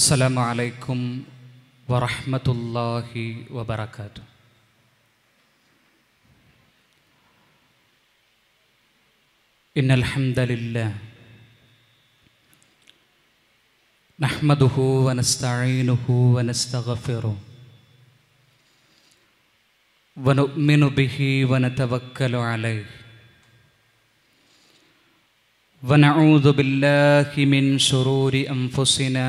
السلام عليكم ورحمة الله وبركاته إن الحمد لله نحمده ونستعينه ونستغفره ونؤمن به ونتوكل عليه ونعوذ بالله من شرور أنفسنا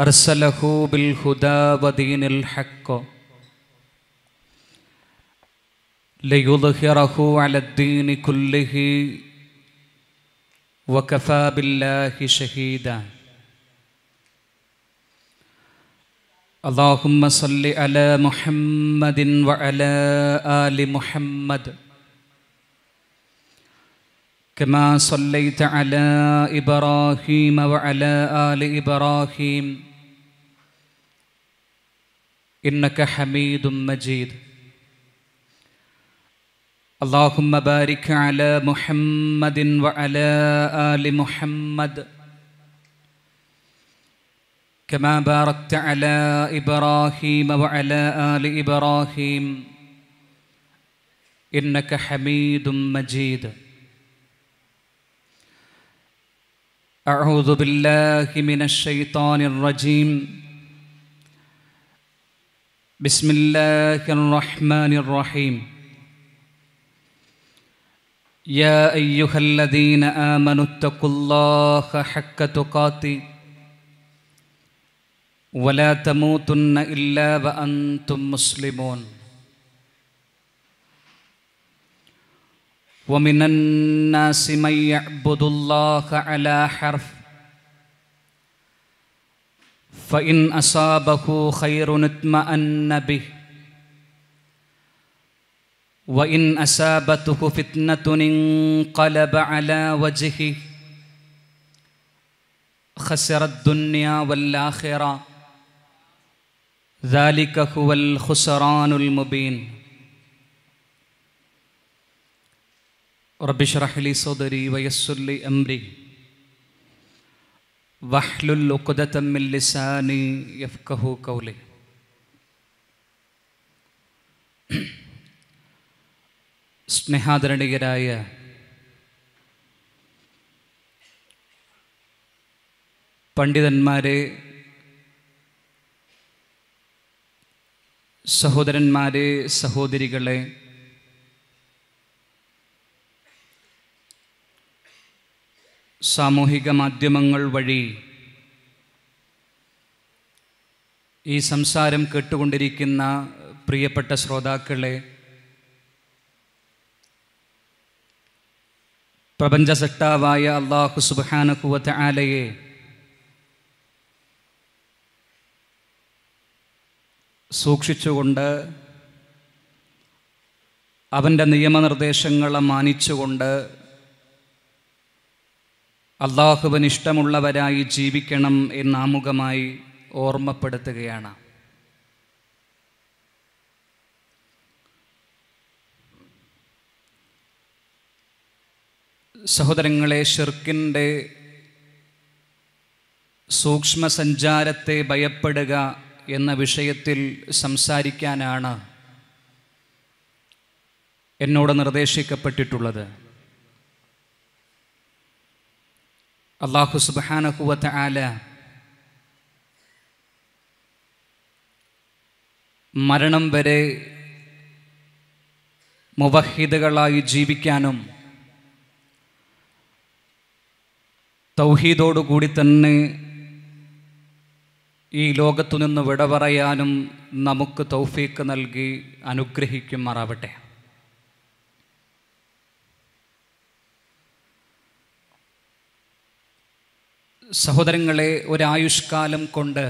أرسله بالهدى ودين الحق ليظهره على الدين كله وكفى بالله شهيدا اللهم صل على محمد وعلى آل محمد كما صليت على إبراهيم وعلى آل إبراهيم إنك حميد مجيد اللهم بارك على محمد وعلى آل محمد كما باركت على إبراهيم وعلى آل إبراهيم إنك حميد مجيد أعوذ بالله من الشيطان الرجيم بسم الله الرحمن الرحيم يا أيها الذين آمنوا اتقوا الله حق تقاته ولا تموتن إلا وأنتم مسلمون ومن الناس من يعبد الله على حرف فإن أصابه خير اطمأن به وإن أصابته فتنة انقلب على وجهه خسر الدنيا والآخرة ذلك هو الخسران المبين رب اشرح لي صدري ويسر لي أمري ವಹ್ಲುಲ್ ಮಿಲ್ಲಿಸಾನಿ ಯಫ್ಕಹು ಕೌಲಿ സ്നേഹാദരണികരായ പണ്ഡിതന്മാരെ സഹോദരന്മാരെ സഹോദരികളെ സാമൂഹിക മാധ്യമങ്ങൾ വഴി ഈ സംസാരം കേട്ടുകൊണ്ടിരിക്കുന്ന പ്രിയപ്പെട്ട ശ്രോതാക്കളെ സട്ടാവായ അള്ളാഹു സുബാനഹുവത്ത് ആലയെ സൂക്ഷിച്ചുകൊണ്ട് അവൻ്റെ നിയമനിർദ്ദേശങ്ങളെ മാനിച്ചുകൊണ്ട് അള്ളാഹുവിന് ഇഷ്ടമുള്ളവരായി ജീവിക്കണം എന്നാമുഖമായി ഓർമ്മപ്പെടുത്തുകയാണ് സഹോദരങ്ങളെ ഷിർക്കിൻ്റെ സൂക്ഷ്മ സഞ്ചാരത്തെ ഭയപ്പെടുക എന്ന വിഷയത്തിൽ സംസാരിക്കാനാണ് എന്നോട് നിർദ്ദേശിക്കപ്പെട്ടിട്ടുള്ളത് അള്ളാഹു സുബാനഹുവത്ത് ആല മരണം വരെ മുവഹിദകളായി ജീവിക്കാനും തൗഹീദോടുകൂടി തന്നെ ഈ ലോകത്തു നിന്ന് വിട പറയാനും നമുക്ക് തൗഫീക്ക് നൽകി അനുഗ്രഹിക്കുമാറാവട്ടെ സഹോദരങ്ങളെ ഒരായുഷ്കാലം കൊണ്ട്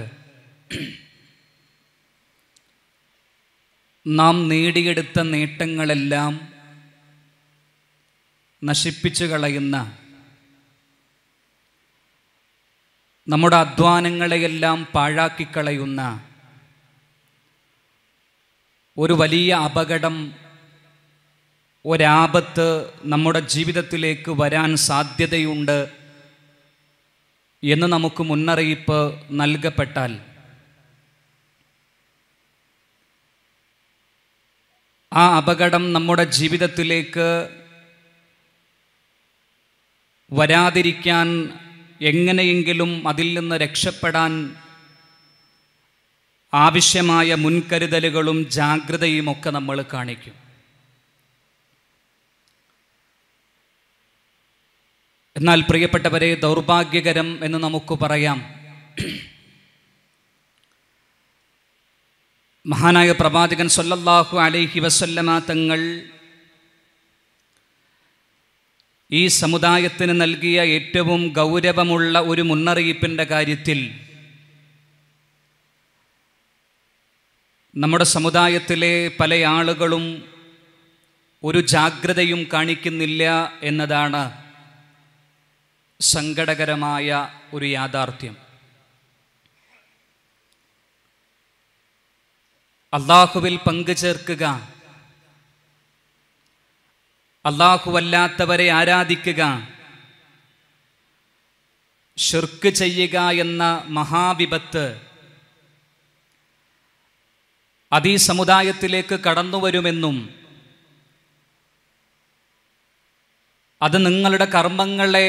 നാം നേടിയെടുത്ത നേട്ടങ്ങളെല്ലാം നശിപ്പിച്ചു കളയുന്ന നമ്മുടെ അധ്വാനങ്ങളെയെല്ലാം പാഴാക്കിക്കളയുന്ന ഒരു വലിയ അപകടം ഒരാപത്ത് നമ്മുടെ ജീവിതത്തിലേക്ക് വരാൻ സാധ്യതയുണ്ട് എന്ന് നമുക്ക് മുന്നറിയിപ്പ് നൽകപ്പെട്ടാൽ ആ അപകടം നമ്മുടെ ജീവിതത്തിലേക്ക് വരാതിരിക്കാൻ എങ്ങനെയെങ്കിലും അതിൽ നിന്ന് രക്ഷപ്പെടാൻ ആവശ്യമായ മുൻകരുതലുകളും ജാഗ്രതയുമൊക്കെ നമ്മൾ കാണിക്കും എന്നാൽ പ്രിയപ്പെട്ടവരെ ദൗർഭാഗ്യകരം എന്ന് നമുക്ക് പറയാം മഹാനായ പ്രവാചകൻ സൊല്ലാഹു അലൈഹി വസല്ലമ തങ്ങൾ ഈ സമുദായത്തിന് നൽകിയ ഏറ്റവും ഗൗരവമുള്ള ഒരു മുന്നറിയിപ്പിൻ്റെ കാര്യത്തിൽ നമ്മുടെ സമുദായത്തിലെ പല ആളുകളും ഒരു ജാഗ്രതയും കാണിക്കുന്നില്ല എന്നതാണ് സങ്കടകരമായ ഒരു യാഥാർത്ഥ്യം അള്ളാഹുവിൽ പങ്കു ചേർക്കുക അള്ളാഹുവല്ലാത്തവരെ ആരാധിക്കുക ഷിർക്ക് ചെയ്യുക എന്ന മഹാവിപത്ത് അത് സമുദായത്തിലേക്ക് കടന്നുവരുമെന്നും അത് നിങ്ങളുടെ കർമ്മങ്ങളെ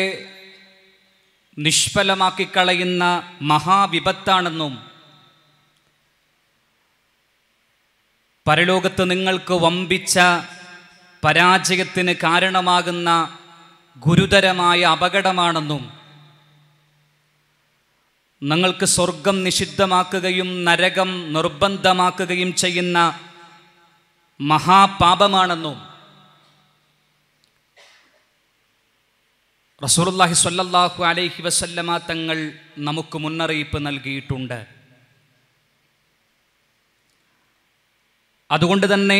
നിഷ്ഫലമാക്കിക്കളയുന്ന കളയുന്ന മഹാവിപത്താണെന്നും പരലോകത്ത് നിങ്ങൾക്ക് വമ്പിച്ച പരാജയത്തിന് കാരണമാകുന്ന ഗുരുതരമായ അപകടമാണെന്നും നിങ്ങൾക്ക് സ്വർഗം നിഷിദ്ധമാക്കുകയും നരകം നിർബന്ധമാക്കുകയും ചെയ്യുന്ന മഹാപാപമാണെന്നും റസൂലുല്ലാഹി സ്വല്ലല്ലാഹു അലൈഹി വസല്ലമ തങ്ങൾ നമുക്ക് മുന്നറിയിപ്പ് നൽകിയിട്ടുണ്ട് അതുകൊണ്ട് തന്നെ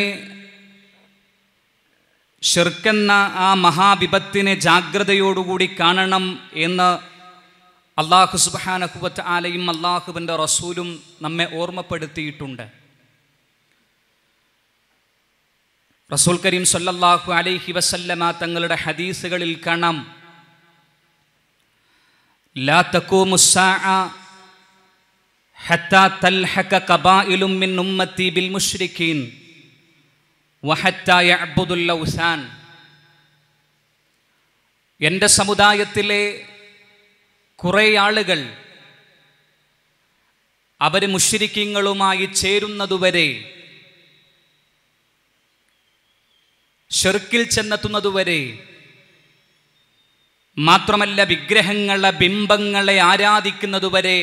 ഷിർക്കെന്ന ആ മഹാവിപത്തിനെ ജാഗ്രതയോടുകൂടി കാണണം എന്ന് അള്ളാഹു സുബാനഹുബത്ത് ആലയും അള്ളാഹുവിൻ്റെ റസൂലും നമ്മെ ഓർമ്മപ്പെടുത്തിയിട്ടുണ്ട് റസൂൽ കരീം സൊല്ലാഹു അലൈഹി വസല്ലമ തങ്ങളുടെ ഹദീസുകളിൽ കാണാം ലാ തൽഹക മിൻ ബിൽ എൻ്റെ സമുദായത്തിലെ കുറേ ആളുകൾ അവർ മുഷിരിക്കങ്ങളുമായി ചേരുന്നതുവരെ ഷെർക്കിൽ ചെന്നെത്തുന്നതുവരെ മാത്രമല്ല വിഗ്രഹങ്ങളെ ബിംബങ്ങളെ ആരാധിക്കുന്നതുവരെ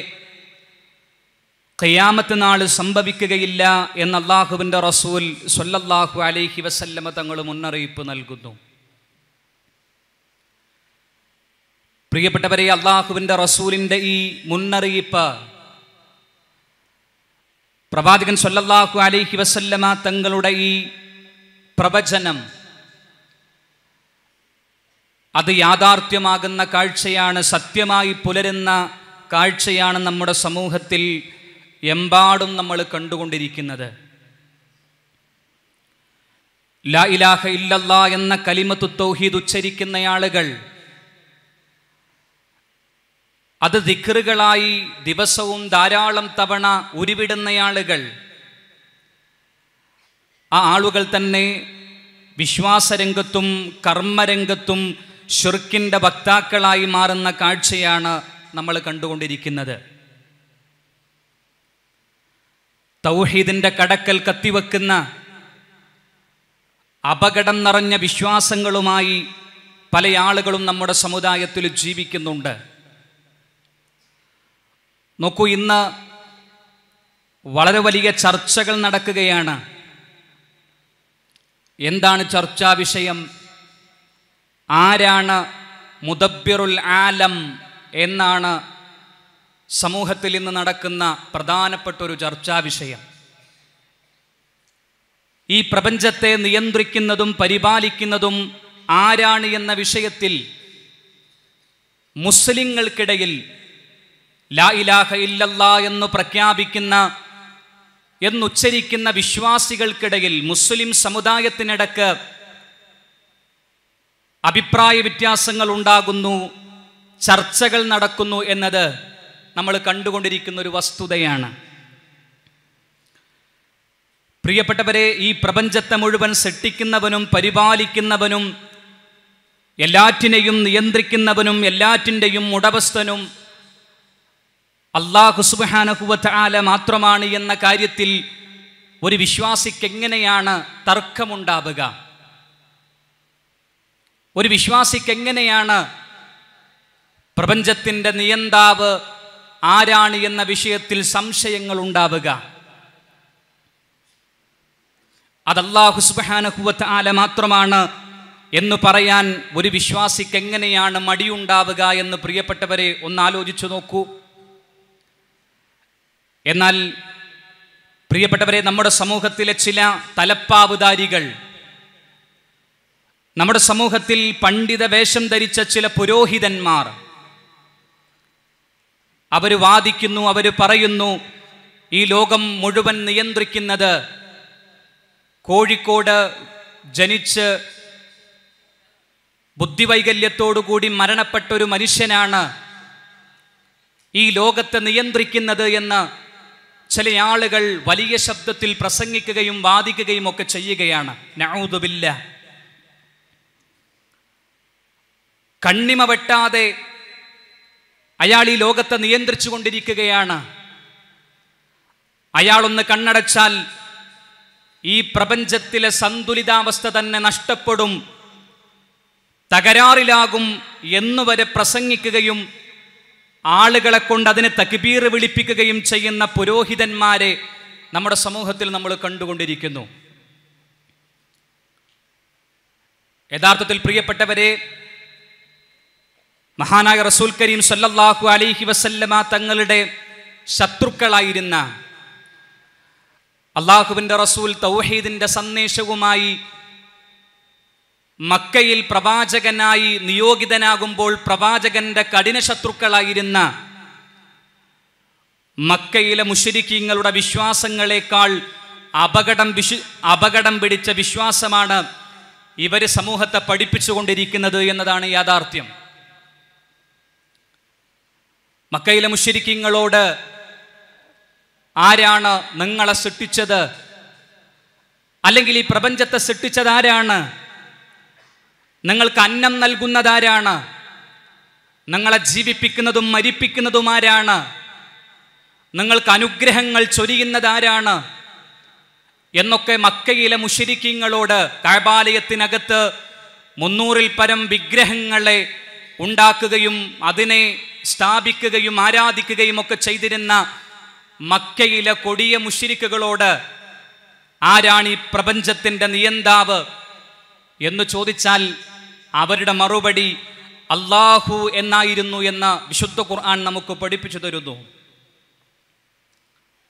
കയ്യാമത്ത് നാൾ സംഭവിക്കുകയില്ല എന്ന് അള്ളാഹുവിൻ്റെ റസൂൽ സൊല്ലാഹു അലൈഹി വസല്ലമ തങ്ങൾ മുന്നറിയിപ്പ് നൽകുന്നു പ്രിയപ്പെട്ടവരെ അള്ളാഹുവിൻ്റെ റസൂലിൻ്റെ ഈ മുന്നറിയിപ്പ് പ്രവാചകൻ സൊല്ലാഹു അലൈഹി വസല്ലമ തങ്ങളുടെ ഈ പ്രവചനം അത് യാഥാർത്ഥ്യമാകുന്ന കാഴ്ചയാണ് സത്യമായി പുലരുന്ന കാഴ്ചയാണ് നമ്മുടെ സമൂഹത്തിൽ എമ്പാടും നമ്മൾ കണ്ടുകൊണ്ടിരിക്കുന്നത് ലാ ഇലാഹ ഇല്ലല്ല എന്ന കലിമത്തു തൗഹീദ് ഉച്ചരിക്കുന്ന ആളുകൾ അത് ദിക്കറുകളായി ദിവസവും ധാരാളം തവണ ഉരുവിടുന്ന ആളുകൾ ആ ആളുകൾ തന്നെ വിശ്വാസരംഗത്തും കർമ്മരംഗത്തും ഷുർക്കിൻ്റെ വക്താക്കളായി മാറുന്ന കാഴ്ചയാണ് നമ്മൾ കണ്ടുകൊണ്ടിരിക്കുന്നത് തൗഹീദിൻ്റെ കടക്കൽ കത്തിവെക്കുന്ന അപകടം നിറഞ്ഞ വിശ്വാസങ്ങളുമായി പല ആളുകളും നമ്മുടെ സമുദായത്തിൽ ജീവിക്കുന്നുണ്ട് നോക്കൂ ഇന്ന് വളരെ വലിയ ചർച്ചകൾ നടക്കുകയാണ് എന്താണ് ചർച്ചാ വിഷയം ആരാണ് മുദബ്ബിറുൽ ആലം എന്നാണ് സമൂഹത്തിൽ ഇന്ന് നടക്കുന്ന പ്രധാനപ്പെട്ട ഒരു ചർച്ചാ വിഷയം ഈ പ്രപഞ്ചത്തെ നിയന്ത്രിക്കുന്നതും പരിപാലിക്കുന്നതും ആരാണ് എന്ന വിഷയത്തിൽ മുസ്ലിങ്ങൾക്കിടയിൽ ലാ ഇലാഹ ഇല്ലല്ല എന്ന് പ്രഖ്യാപിക്കുന്ന എന്നുച്ചരിക്കുന്ന വിശ്വാസികൾക്കിടയിൽ മുസ്ലിം സമുദായത്തിനിടക്ക് അഭിപ്രായ വ്യത്യാസങ്ങൾ ഉണ്ടാകുന്നു ചർച്ചകൾ നടക്കുന്നു എന്നത് നമ്മൾ കണ്ടുകൊണ്ടിരിക്കുന്ന ഒരു വസ്തുതയാണ് പ്രിയപ്പെട്ടവരെ ഈ പ്രപഞ്ചത്തെ മുഴുവൻ സൃഷ്ടിക്കുന്നവനും പരിപാലിക്കുന്നവനും എല്ലാറ്റിനെയും നിയന്ത്രിക്കുന്നവനും എല്ലാറ്റിൻ്റെയും ഉടവസ്ഥനും അള്ളാഹു സുബാനഹുവല മാത്രമാണ് എന്ന കാര്യത്തിൽ ഒരു വിശ്വാസിക്ക് എങ്ങനെയാണ് തർക്കമുണ്ടാവുക ഒരു വിശ്വാസിക്ക് എങ്ങനെയാണ് പ്രപഞ്ചത്തിൻ്റെ നിയന്താവ് ആരാണ് എന്ന വിഷയത്തിൽ സംശയങ്ങൾ ഉണ്ടാവുക അതല്ലാഹു സുബാനഹുവത്ത് ആല മാത്രമാണ് എന്ന് പറയാൻ ഒരു വിശ്വാസിക്ക് എങ്ങനെയാണ് മടിയുണ്ടാവുക എന്ന് പ്രിയപ്പെട്ടവരെ ഒന്ന് ആലോചിച്ചു നോക്കൂ എന്നാൽ പ്രിയപ്പെട്ടവരെ നമ്മുടെ സമൂഹത്തിലെ ചില തലപ്പാവുധാരികൾ നമ്മുടെ സമൂഹത്തിൽ പണ്ഡിത വേഷം ധരിച്ച ചില പുരോഹിതന്മാർ അവർ വാദിക്കുന്നു അവർ പറയുന്നു ഈ ലോകം മുഴുവൻ നിയന്ത്രിക്കുന്നത് കോഴിക്കോട് ജനിച്ച് ബുദ്ധിവൈകല്യത്തോടുകൂടി മരണപ്പെട്ട ഒരു മനുഷ്യനാണ് ഈ ലോകത്തെ നിയന്ത്രിക്കുന്നത് എന്ന് ചില ആളുകൾ വലിയ ശബ്ദത്തിൽ പ്രസംഗിക്കുകയും വാദിക്കുകയും ഒക്കെ ചെയ്യുകയാണ് നൗദുബില്ല കണ്ണിമ വെട്ടാതെ അയാൾ ഈ ലോകത്തെ നിയന്ത്രിച്ചു കൊണ്ടിരിക്കുകയാണ് അയാളൊന്ന് കണ്ണടച്ചാൽ ഈ പ്രപഞ്ചത്തിലെ സന്തുലിതാവസ്ഥ തന്നെ നഷ്ടപ്പെടും തകരാറിലാകും എന്നുവരെ പ്രസംഗിക്കുകയും ആളുകളെ കൊണ്ട് അതിനെ തകിബീർ വിളിപ്പിക്കുകയും ചെയ്യുന്ന പുരോഹിതന്മാരെ നമ്മുടെ സമൂഹത്തിൽ നമ്മൾ കണ്ടുകൊണ്ടിരിക്കുന്നു യഥാർത്ഥത്തിൽ പ്രിയപ്പെട്ടവരെ മഹാനായ റസൂൽ കരീം സല്ലാഹു അലൈഹി വസല്ലമ തങ്ങളുടെ ശത്രുക്കളായിരുന്ന അള്ളാഹുവിൻ്റെ റസൂൽ തൗഹീദിൻ്റെ സന്ദേശവുമായി മക്കയിൽ പ്രവാചകനായി നിയോഗിതനാകുമ്പോൾ പ്രവാചകന്റെ കഠിന ശത്രുക്കളായിരുന്ന മക്കയിലെ മുഷരിക്കീങ്ങളുടെ വിശ്വാസങ്ങളെക്കാൾ അപകടം വിശു അപകടം പിടിച്ച വിശ്വാസമാണ് ഇവർ സമൂഹത്തെ പഠിപ്പിച്ചുകൊണ്ടിരിക്കുന്നത് എന്നതാണ് യാഥാർത്ഥ്യം മക്കയിലെ മുഷരിക്കിങ്ങളോട് ആരാണ് നിങ്ങളെ സൃഷ്ടിച്ചത് അല്ലെങ്കിൽ ഈ പ്രപഞ്ചത്തെ സൃഷ്ടിച്ചത് ആരാണ് നിങ്ങൾക്ക് അന്നം നൽകുന്നതാരാണ് നിങ്ങളെ ജീവിപ്പിക്കുന്നതും മരിപ്പിക്കുന്നതും ആരാണ് നിങ്ങൾക്ക് അനുഗ്രഹങ്ങൾ ചൊരിയുന്നതാരാണ് എന്നൊക്കെ മക്കയിലെ മുഷരിക്കിങ്ങളോട് കാബാലയത്തിനകത്ത് മുന്നൂറിൽ പരം വിഗ്രഹങ്ങളെ ഉണ്ടാക്കുകയും അതിനെ സ്ഥാപിക്കുകയും ആരാധിക്കുകയും ഒക്കെ ചെയ്തിരുന്ന മക്കയിലെ കൊടിയ മുഷിരിക്കുകളോട് ആരാണ് ഈ പ്രപഞ്ചത്തിൻ്റെ നിയന്താവ് എന്ന് ചോദിച്ചാൽ അവരുടെ മറുപടി അള്ളാഹു എന്നായിരുന്നു എന്ന വിശുദ്ധ ഖുർആൻ നമുക്ക് പഠിപ്പിച്ചു തരുന്നു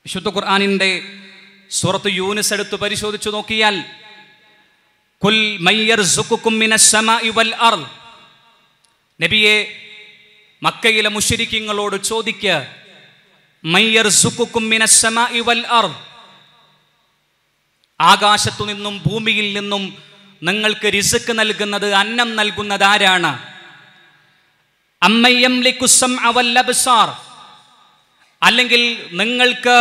വിശുദ്ധ ഖുർആാനിൻ്റെ സുറത്ത് യൂനിസ് എടുത്ത് പരിശോധിച്ചു നോക്കിയാൽ കുൽ മയ്യർ സുക്കും നബിയെ മക്കയിലെ മുഷരിക്കിങ്ങളോട് ചോദിക്ക ആകാശത്തു നിന്നും ഭൂമിയിൽ നിന്നും നിങ്ങൾക്ക് റിസുക്ക് നൽകുന്നത് അന്നം നൽകുന്നത് ആരാണ് അമ്മയ്യം അല്ലെങ്കിൽ നിങ്ങൾക്ക്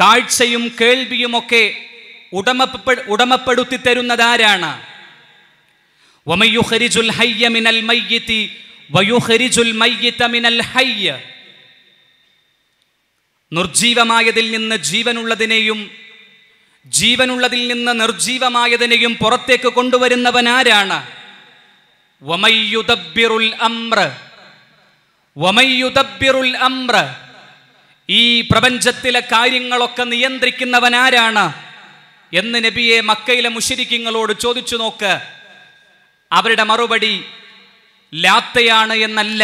കാഴ്ചയും കേൾവിയുമൊക്കെ ഉടമപ്പെ ഉടമപ്പെടുത്തി തരുന്നത് ആരാണ് ഒമയുഹരിജുൽ ഹയ്യമിനൽ മയ്യത്തി നിർജീവമായതിൽ നിന്ന് ജീവനുള്ളതിനെയും ജീവനുള്ളതിൽ നിന്ന് നിർജീവമായതിനെയും പുറത്തേക്ക് കൊണ്ടുവരുന്നവൻ ആരാണ് ഈ പ്രപഞ്ചത്തിലെ കാര്യങ്ങളൊക്കെ നിയന്ത്രിക്കുന്നവൻ ആരാണ് എന്ന് നബിയെ മക്കയിലെ മുഷിരിക്കിങ്ങളോട് ചോദിച്ചു നോക്ക് അവരുടെ മറുപടി ലാത്തയാണ് എന്നല്ല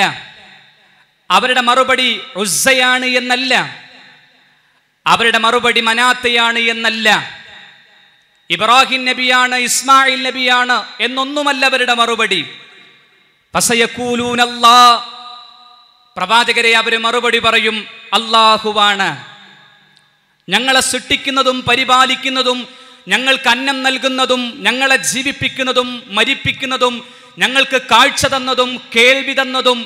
അവരുടെ മറുപടി റുസയാണ് എന്നല്ല അവരുടെ മറുപടി മനാത്തയാണ് എന്നല്ല ഇബ്രാഹിം നബിയാണ് ഇസ്മായിൽ നബിയാണ് എന്നൊന്നുമല്ല അവരുടെ മറുപടി പ്രവാചകരെ അവർ മറുപടി പറയും അള്ളാഹുവാണ് ഞങ്ങളെ സൃഷ്ടിക്കുന്നതും പരിപാലിക്കുന്നതും ഞങ്ങൾക്ക് അന്നം നൽകുന്നതും ഞങ്ങളെ ജീവിപ്പിക്കുന്നതും മരിപ്പിക്കുന്നതും ഞങ്ങൾക്ക് കാഴ്ച തന്നതും കേൾവി തന്നതും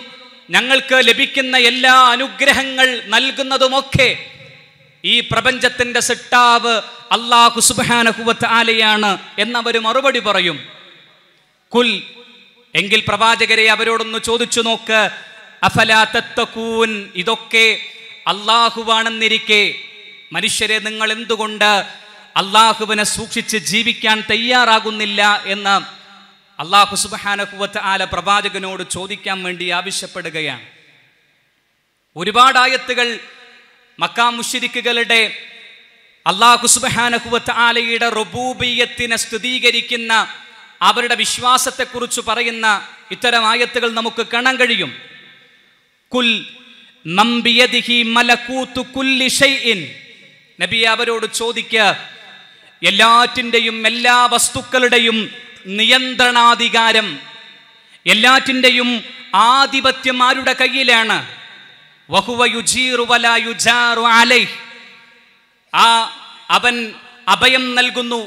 ഞങ്ങൾക്ക് ലഭിക്കുന്ന എല്ലാ അനുഗ്രഹങ്ങൾ നൽകുന്നതുമൊക്കെ ഈ പ്രപഞ്ചത്തിന്റെ സിട്ടാവ് അള്ളാഹു സുബാനഹുവത്ത് ആലയാണ് എന്നവർ മറുപടി പറയും കുൽ എങ്കിൽ പ്രവാചകരെ അവരോടൊന്ന് ചോദിച്ചു നോക്ക് അഫലാത്തൂൻ ഇതൊക്കെ അള്ളാഹുവാണെന്നിരിക്കെ മനുഷ്യരെ നിങ്ങൾ എന്തുകൊണ്ട് അള്ളാഹുവിനെ സൂക്ഷിച്ച് ജീവിക്കാൻ തയ്യാറാകുന്നില്ല എന്ന് അള്ളാഹു കുവത്ത് ആല പ്രവാചകനോട് ചോദിക്കാൻ വേണ്ടി ആവശ്യപ്പെടുകയാണ് ഒരുപാട് ആയത്തുകൾ മക്കാ മുഷിരിക്കുകളുടെ അള്ളാഹു കുവത്ത് ആലയുടെ റബൂബിയത്തിനെ സ്തുതീകരിക്കുന്ന അവരുടെ വിശ്വാസത്തെക്കുറിച്ച് പറയുന്ന ഇത്തരം ആയത്തുകൾ നമുക്ക് കാണാൻ കഴിയും കുൽ നബി അവരോട് ചോദിക്ക എല്ലാറ്റിൻ്റെയും എല്ലാ വസ്തുക്കളുടെയും നിയന്ത്രണാധികാരം എല്ലാറ്റിൻ്റെയും ആധിപത്യമാരുടെ കയ്യിലാണ് ആ അവൻ അഭയം നൽകുന്നു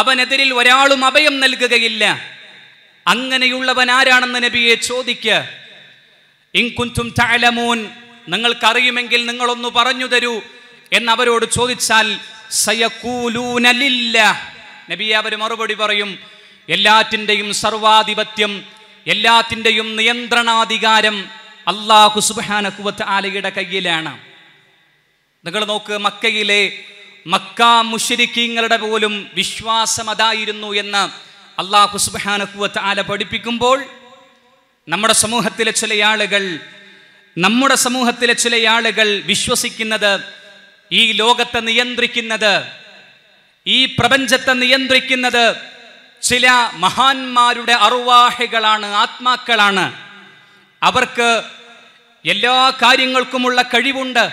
അവനെതിരിൽ ഒരാളും അഭയം നൽകുകയില്ല അങ്ങനെയുള്ളവൻ ആരാണെന്ന് നബിയെ ചോദിക്ക് ഇൻകുഞ്ചും താലമൂൻ നിങ്ങൾക്കറിയുമെങ്കിൽ നിങ്ങളൊന്ന് പറഞ്ഞു തരൂ എന്ന് അവരോട് ചോദിച്ചാൽ സയക്കൂലൂനലില്ല നബിയെ അവർ മറുപടി പറയും എല്ലാറ്റിൻ്റെയും സർവാധിപത്യം എല്ലാത്തിൻ്റെയും നിയന്ത്രണാധികാരം അള്ളാഹു കുവത്ത് ആലയുടെ കയ്യിലാണ് നിങ്ങൾ നോക്ക് മക്കയിലെ മക്ക മുഷരിക്കീങ്ങളുടെ പോലും വിശ്വാസം അതായിരുന്നു എന്ന് അള്ളാഹു കുവത്ത് ആല പഠിപ്പിക്കുമ്പോൾ നമ്മുടെ സമൂഹത്തിലെ ചില ആളുകൾ നമ്മുടെ സമൂഹത്തിലെ ചില ആളുകൾ വിശ്വസിക്കുന്നത് ഈ ലോകത്തെ നിയന്ത്രിക്കുന്നത് ഈ പ്രപഞ്ചത്തെ നിയന്ത്രിക്കുന്നത് ചില മഹാന്മാരുടെ അറുവാഹികളാണ് ആത്മാക്കളാണ് അവർക്ക് എല്ലാ കാര്യങ്ങൾക്കുമുള്ള കഴിവുണ്ട്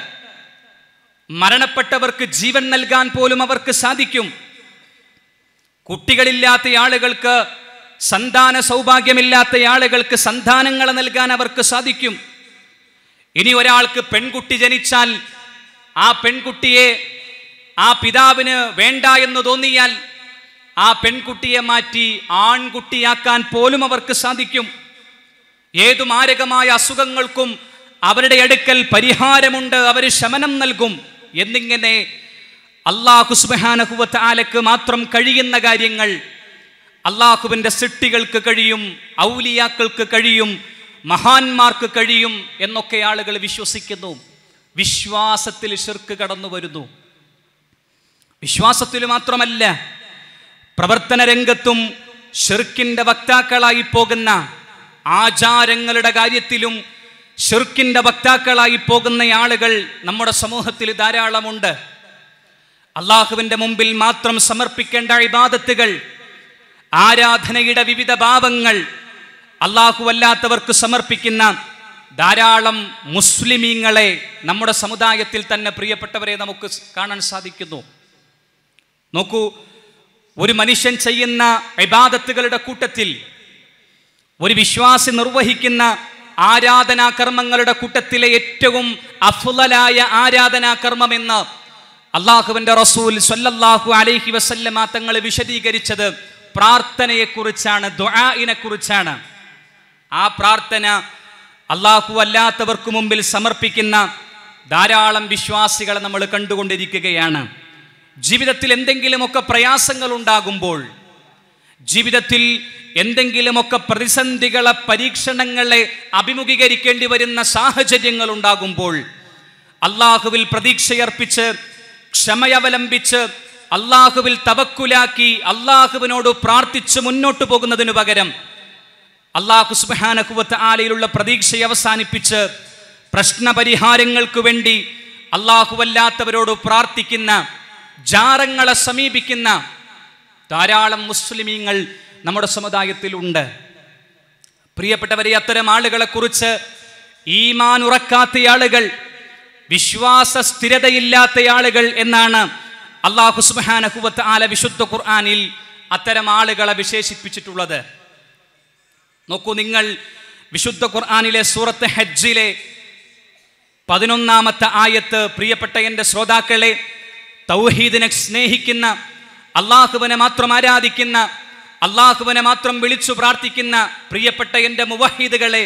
മരണപ്പെട്ടവർക്ക് ജീവൻ നൽകാൻ പോലും അവർക്ക് സാധിക്കും കുട്ടികളില്ലാത്ത ആളുകൾക്ക് സന്താന സൗഭാഗ്യമില്ലാത്ത ആളുകൾക്ക് സന്താനങ്ങൾ നൽകാൻ അവർക്ക് സാധിക്കും ഇനി ഒരാൾക്ക് പെൺകുട്ടി ജനിച്ചാൽ ആ പെൺകുട്ടിയെ ആ പിതാവിന് വേണ്ട എന്ന് തോന്നിയാൽ ആ പെൺകുട്ടിയെ മാറ്റി ആൺകുട്ടിയാക്കാൻ പോലും അവർക്ക് സാധിക്കും ഏതു മാരകമായ അസുഖങ്ങൾക്കും അവരുടെ അടുക്കൽ പരിഹാരമുണ്ട് അവർ ശമനം നൽകും എന്നിങ്ങനെ അള്ളാഹു സുബാനഹുവത്ത് ആലക്ക് മാത്രം കഴിയുന്ന കാര്യങ്ങൾ അള്ളാഹുവിൻ്റെ സിട്ടികൾക്ക് കഴിയും ഔലിയാക്കൾക്ക് കഴിയും മഹാന്മാർക്ക് കഴിയും എന്നൊക്കെ ആളുകൾ വിശ്വസിക്കുന്നു വിശ്വാസത്തിൽ ശിർക്ക് കടന്നു വരുന്നു വിശ്വാസത്തിൽ മാത്രമല്ല പ്രവർത്തന രംഗത്തും ഷിർക്കിന്റെ വക്താക്കളായി പോകുന്ന ആചാരങ്ങളുടെ കാര്യത്തിലും ഷിർക്കിന്റെ വക്താക്കളായി പോകുന്ന ആളുകൾ നമ്മുടെ സമൂഹത്തിൽ ധാരാളമുണ്ട് അള്ളാഹുവിന്റെ മുമ്പിൽ മാത്രം സമർപ്പിക്കേണ്ട ഇബാദത്തുകൾ ആരാധനയുടെ വിവിധ ഭാവങ്ങൾ അള്ളാഹു അല്ലാത്തവർക്ക് സമർപ്പിക്കുന്ന ധാരാളം മുസ്ലിമീങ്ങളെ നമ്മുടെ സമുദായത്തിൽ തന്നെ പ്രിയപ്പെട്ടവരെ നമുക്ക് കാണാൻ സാധിക്കുന്നു നോക്കൂ ഒരു മനുഷ്യൻ ചെയ്യുന്ന ഇബാദത്തുകളുടെ കൂട്ടത്തിൽ ഒരു വിശ്വാസി നിർവഹിക്കുന്ന ആരാധനാകർമ്മങ്ങളുടെ കൂട്ടത്തിലെ ഏറ്റവും കർമ്മം എന്ന് അള്ളാഹുവിന്റെ റസൂൽ സൊല്ലാഹു അലൈഹി വസല്ലമ തങ്ങൾ വിശദീകരിച്ചത് പ്രാർത്ഥനയെക്കുറിച്ചാണ് ദുആഇനെ കുറിച്ചാണ് ആ പ്രാർത്ഥന അള്ളാഹു അല്ലാത്തവർക്ക് മുമ്പിൽ സമർപ്പിക്കുന്ന ധാരാളം വിശ്വാസികളെ നമ്മൾ കണ്ടുകൊണ്ടിരിക്കുകയാണ് ജീവിതത്തിൽ എന്തെങ്കിലുമൊക്കെ പ്രയാസങ്ങൾ ഉണ്ടാകുമ്പോൾ ജീവിതത്തിൽ എന്തെങ്കിലുമൊക്കെ പ്രതിസന്ധികളെ പരീക്ഷണങ്ങളെ അഭിമുഖീകരിക്കേണ്ടി വരുന്ന സാഹചര്യങ്ങൾ ഉണ്ടാകുമ്പോൾ അള്ളാഹുവിൽ പ്രതീക്ഷയർപ്പിച്ച് ക്ഷമയവലംബിച്ച് അള്ളാഹുവിൽ തവക്കുലാക്കി അള്ളാഹുവിനോട് പ്രാർത്ഥിച്ച് മുന്നോട്ട് പോകുന്നതിന് പകരം അള്ളാഹു സുബാനഹുവത്ത് ആലയിലുള്ള പ്രതീക്ഷയെ അവസാനിപ്പിച്ച് പ്രശ്നപരിഹാരങ്ങൾക്കു വേണ്ടി അള്ളാഹുവല്ലാത്തവരോട് പ്രാർത്ഥിക്കുന്ന ജാറങ്ങളെ സമീപിക്കുന്ന ധാരാളം മുസ്ലിമീങ്ങൾ നമ്മുടെ സമുദായത്തിലുണ്ട് പ്രിയപ്പെട്ടവരെ അത്തരം ആളുകളെ കുറിച്ച് ഈമാൻ ഉറക്കാത്ത ആളുകൾ വിശ്വാസ സ്ഥിരതയില്ലാത്ത ആളുകൾ എന്നാണ് അള്ളാഹു സുബാനഹുവത്ത് ആല വിശുദ്ധ ഖുർആാനിൽ അത്തരം ആളുകളെ വിശേഷിപ്പിച്ചിട്ടുള്ളത് നോക്കൂ നിങ്ങൾ വിശുദ്ധ ഖുർആാനിലെ സൂറത്ത് ഹജ്ജിലെ പതിനൊന്നാമത്തെ ആയത്ത് പ്രിയപ്പെട്ട എൻ്റെ ശ്രോതാക്കളെ തൗഹീദിനെ സ്നേഹിക്കുന്ന അള്ളാഹുവിനെ മാത്രം ആരാധിക്കുന്ന അള്ളാഹുവിനെ മാത്രം വിളിച്ചു പ്രാർത്ഥിക്കുന്ന പ്രിയപ്പെട്ട എൻ്റെ മുവഹീദുകളെ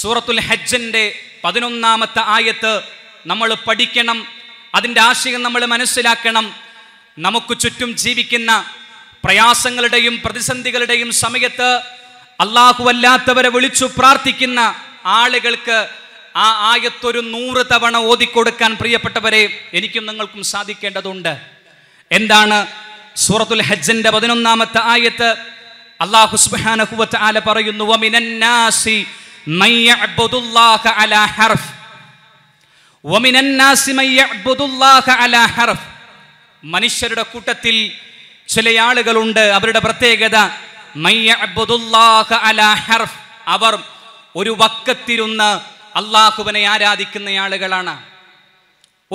സൂറത്തുൽ ഹജ്ജൻ്റെ പതിനൊന്നാമത്തെ ആയത്ത് നമ്മൾ പഠിക്കണം അതിൻ്റെ ആശയം നമ്മൾ മനസ്സിലാക്കണം നമുക്ക് ചുറ്റും ജീവിക്കുന്ന പ്രയാസങ്ങളുടെയും പ്രതിസന്ധികളുടെയും സമയത്ത് അള്ളാഹുവല്ലാത്തവരെ വിളിച്ചു പ്രാർത്ഥിക്കുന്ന ആളുകൾക്ക് ആ ആയത്തൊരു നൂറ് തവണ ഓതിക്കൊടുക്കാൻ പ്രിയപ്പെട്ടവരെ എനിക്കും നിങ്ങൾക്കും സാധിക്കേണ്ടതുണ്ട് എന്താണ് സൂറത്തുൽ ഹജ്ജിന്റെ പതിനൊന്നാമത്തെ ആയത്ത് അള്ളാഹു സുബ്ഹാനഹുവത്ത് ആല പറയുന്നു വമിനന്നാസി ഹർഫ് വമിനന്നാസി ഹർഫ് മനുഷ്യരുടെ കൂട്ടത്തിൽ ചില ആളുകളുണ്ട് അവരുടെ പ്രത്യേകത ഹർഫ് അവർ ഒരു വക്കത്തിരുന്ന് അള്ളാഹുവിനെ ആരാധിക്കുന്ന ആളുകളാണ്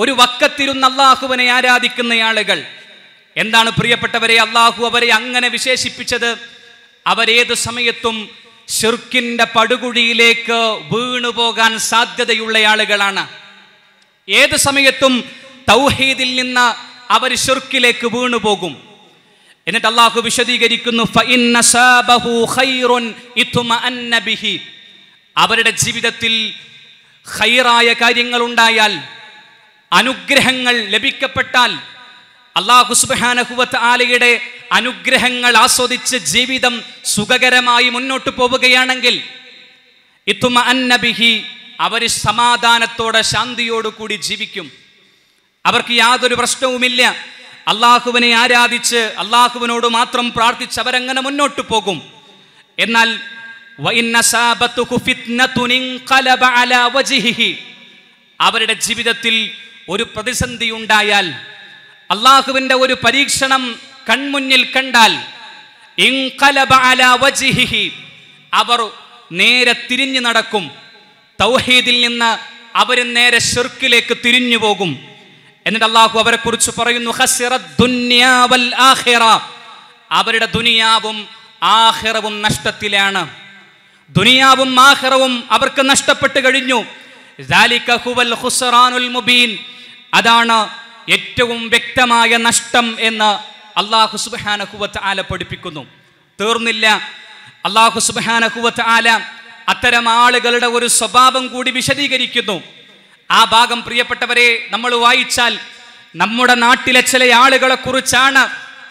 ഒരു വക്കത്തിരുന്ന് അള്ളാഹുവിനെ ആരാധിക്കുന്ന ആളുകൾ എന്താണ് പ്രിയപ്പെട്ടവരെ അള്ളാഹു അവരെ അങ്ങനെ വിശേഷിപ്പിച്ചത് അവരേത് സമയത്തും ഷിർക്കിന്റെ പടുകുഴിയിലേക്ക് വീണുപോകാൻ സാധ്യതയുള്ള ആളുകളാണ് ഏത് സമയത്തും തൗഹീദിൽ നിന്ന് അവർ ഷിർക്കിലേക്ക് വീണുപോകും എന്നിട്ട് അള്ളാഹു വിശദീകരിക്കുന്നു അവരുടെ ജീവിതത്തിൽ ഹൈറായ കാര്യങ്ങൾ ഉണ്ടായാൽ അനുഗ്രഹങ്ങൾ ലഭിക്കപ്പെട്ടാൽ അള്ളാഹു ആലയുടെ അനുഗ്രഹങ്ങൾ ആസ്വദിച്ച് ജീവിതം സുഖകരമായി മുന്നോട്ട് പോവുകയാണെങ്കിൽ ഇത്തുമ അന്നബിഹി അവർ സമാധാനത്തോടെ ശാന്തിയോടുകൂടി ജീവിക്കും അവർക്ക് യാതൊരു പ്രശ്നവുമില്ല അള്ളാഹുവിനെ ആരാധിച്ച് അള്ളാഹുവിനോട് മാത്രം പ്രാർത്ഥിച്ച് അവരങ്ങനെ മുന്നോട്ട് പോകും എന്നാൽ അവരുടെ ജീവിതത്തിൽ ഒരു പ്രതിസന്ധി ഉണ്ടായാൽ അള്ളാഹുവിന്റെ ഒരു പരീക്ഷണം കൺമുന്നിൽ കണ്ടാൽ അവർ നേരെ തിരിഞ്ഞു നടക്കും തൗഹീദിൽ നിന്ന് അവർ നേരെ ഷിർക്കിലേക്ക് തിരിഞ്ഞു പോകും എന്നിട്ട് അള്ളാഹു അവരെ കുറിച്ച് പറയുന്നു അവരുടെ ദുനിയാവും ആഹിറവും നഷ്ടത്തിലാണ് ദുനിയാവും ആഹ്റവും അവർക്ക് നഷ്ടപ്പെട്ടു കഴിഞ്ഞു മുബീൻ അതാണ് ഏറ്റവും വ്യക്തമായ നഷ്ടം എന്ന് അള്ളാഹു സുബാനഹുവത്ത് ആല പഠിപ്പിക്കുന്നു തീർന്നില്ല അള്ളാഹു സുബാനഹുവത്ത് ആല അത്തരം ആളുകളുടെ ഒരു സ്വഭാവം കൂടി വിശദീകരിക്കുന്നു ആ ഭാഗം പ്രിയപ്പെട്ടവരെ നമ്മൾ വായിച്ചാൽ നമ്മുടെ നാട്ടിലെ ചില ആളുകളെ കുറിച്ചാണ്